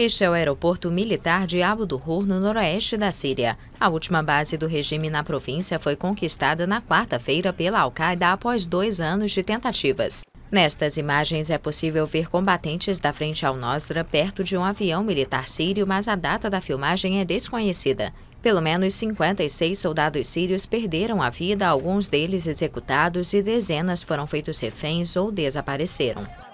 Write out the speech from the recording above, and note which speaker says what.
Speaker 1: Este é o aeroporto militar de Abu Dhur, no noroeste da Síria. A última base do regime na província foi conquistada na quarta-feira pela Al-Qaeda após dois anos de tentativas. Nestas imagens é possível ver combatentes da frente ao Nosra perto de um avião militar sírio, mas a data da filmagem é desconhecida. Pelo menos 56 soldados sírios perderam a vida, alguns deles executados e dezenas foram feitos reféns ou desapareceram.